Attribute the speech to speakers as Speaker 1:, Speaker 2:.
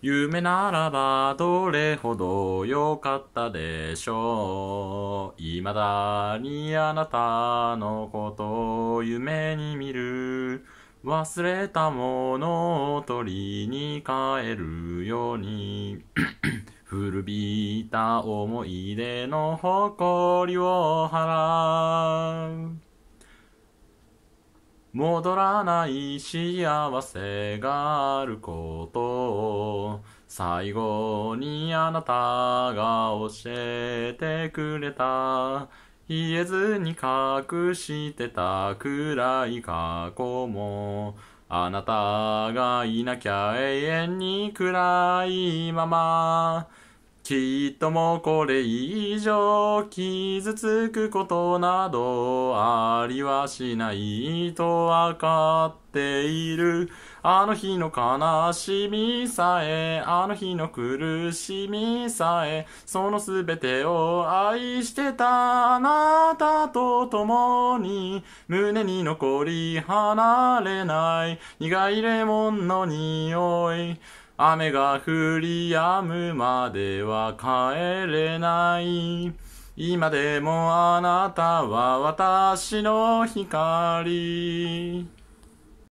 Speaker 1: 夢ならばどれほど良かったでしょう。未だにあなたのことを夢に見る。忘れたものを取りに帰るように 古びた思い出の誇りを払う。戻らない幸せがあることを最後にあなたが教えてくれた言えずに隠してた暗い過去もあなたがいなきゃ永遠に暗いままきっともこれ以上傷つくことなどありはしないとわかっている。あの日の悲しみさえ、あの日の苦しみさえ、そのすべてを愛してたあなたと共に、胸に残り離れない苦いレモンの匂い。雨が降り止むまでは帰れない。今でもあなたは私の光。